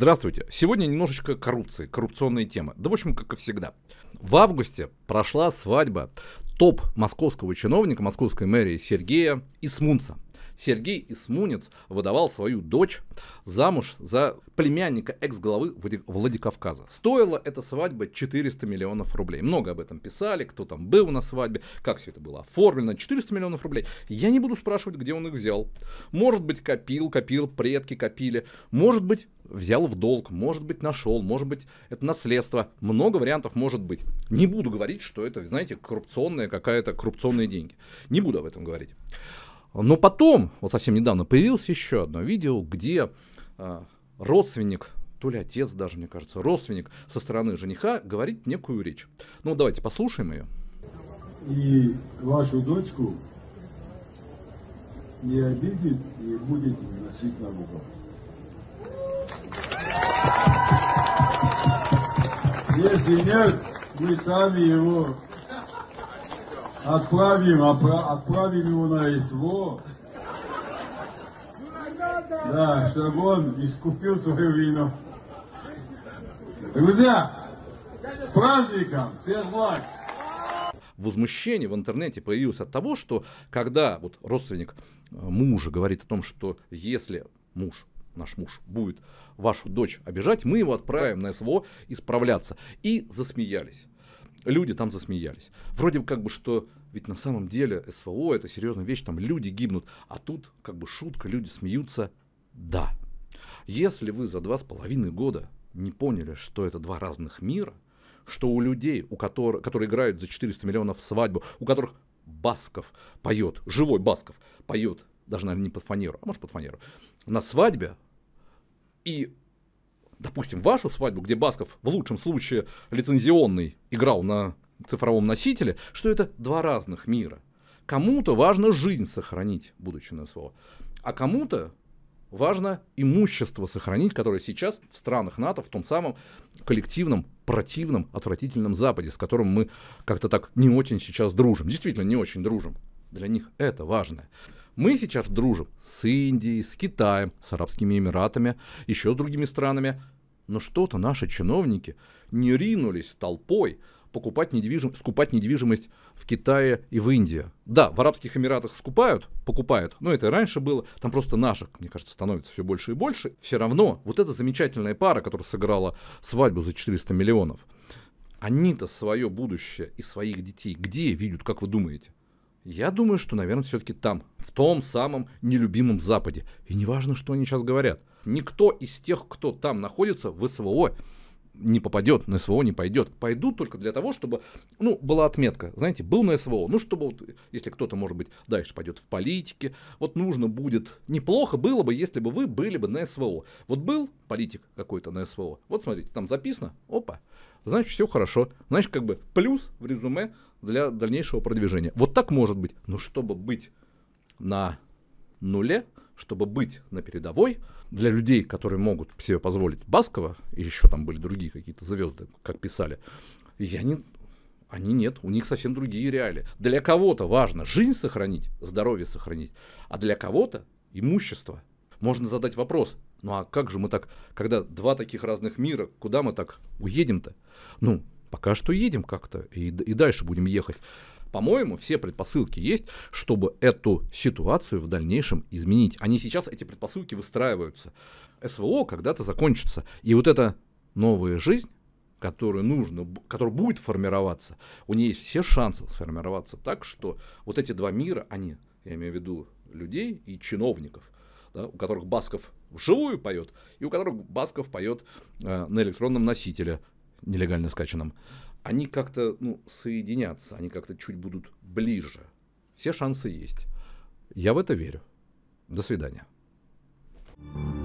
Здравствуйте. Сегодня немножечко коррупции, коррупционные темы. Да, в общем, как и всегда. В августе прошла свадьба топ московского чиновника, московской мэрии Сергея Исмунца. Сергей Исмунец выдавал свою дочь замуж за племянника экс-главы Владикавказа. Стоила эта свадьба 400 миллионов рублей. Много об этом писали, кто там был на свадьбе, как все это было оформлено. 400 миллионов рублей. Я не буду спрашивать, где он их взял. Может быть, копил, копил, предки копили. Может быть, взял в долг, может быть, нашел, может быть, это наследство. Много вариантов может быть. Не буду говорить, что это, знаете, коррупционная какая-то, коррупционные деньги. Не буду об этом говорить. Но потом, вот совсем недавно, появилось еще одно видео, где э, родственник, то ли отец даже, мне кажется, родственник со стороны жениха говорит некую речь. Ну, давайте послушаем ее. И вашу дочку не обидит и будет носить на руках. Если нет, мы сами его Отправим, отправим его на СВО. Да, чтобы он искупил свою вину. Друзья, с праздником! Всех благ! Возмущение в интернете появилось от того, что когда вот родственник э, мужа говорит о том, что если муж наш муж будет вашу дочь обижать, мы его отправим на СВО исправляться. И засмеялись люди там засмеялись. Вроде как бы, что ведь на самом деле СВО это серьезная вещь, там люди гибнут, а тут как бы шутка, люди смеются. Да. Если вы за два с половиной года не поняли, что это два разных мира, что у людей, у которых, которые играют за 400 миллионов свадьбу, у которых Басков поет, живой Басков поет, даже, наверное, не под фанеру, а может под фанеру, на свадьбе, и допустим, вашу свадьбу, где Басков в лучшем случае лицензионный играл на цифровом носителе, что это два разных мира. Кому-то важно жизнь сохранить, будучи на СВО, а кому-то важно имущество сохранить, которое сейчас в странах НАТО, в том самом коллективном, противном, отвратительном Западе, с которым мы как-то так не очень сейчас дружим. Действительно, не очень дружим. Для них это важное. Мы сейчас дружим с Индией, с Китаем, с Арабскими Эмиратами, еще с другими странами. Но что-то наши чиновники не ринулись толпой покупать недвижимость, скупать недвижимость в Китае и в Индии. Да, в Арабских Эмиратах скупают, покупают, но это и раньше было. Там просто наших, мне кажется, становится все больше и больше. Все равно вот эта замечательная пара, которая сыграла свадьбу за 400 миллионов, они-то свое будущее и своих детей где видят, как вы думаете? Я думаю, что, наверное, все-таки там, в том самом нелюбимом Западе. И неважно, что они сейчас говорят. Никто из тех, кто там находится, в СВО не попадет, на СВО не пойдет. Пойдут только для того, чтобы, ну, была отметка, знаете, был на СВО, ну, чтобы, вот, если кто-то, может быть, дальше пойдет в политике, вот нужно будет, неплохо было бы, если бы вы были бы на СВО. Вот был политик какой-то на СВО, вот смотрите, там записано, опа, значит, все хорошо, значит, как бы плюс в резюме для дальнейшего продвижения. Вот так может быть. Но чтобы быть на нуле, чтобы быть на передовой, для людей, которые могут себе позволить Баскова, и еще там были другие какие-то звезды, как писали, я не, они нет, у них совсем другие реалии. Для кого-то важно жизнь сохранить, здоровье сохранить, а для кого-то имущество. Можно задать вопрос, ну а как же мы так, когда два таких разных мира, куда мы так уедем-то? Ну, пока что едем как-то и, и дальше будем ехать. По-моему, все предпосылки есть, чтобы эту ситуацию в дальнейшем изменить. Они сейчас, эти предпосылки выстраиваются. СВО когда-то закончится. И вот эта новая жизнь, которая нужно, которая будет формироваться, у нее есть все шансы сформироваться так, что вот эти два мира, они, я имею в виду людей и чиновников, да, у которых Басков вживую поет, и у которых Басков поет э, на электронном носителе, нелегально скачанном, они как-то ну, соединятся, они как-то чуть будут ближе. Все шансы есть. Я в это верю. До свидания. thank you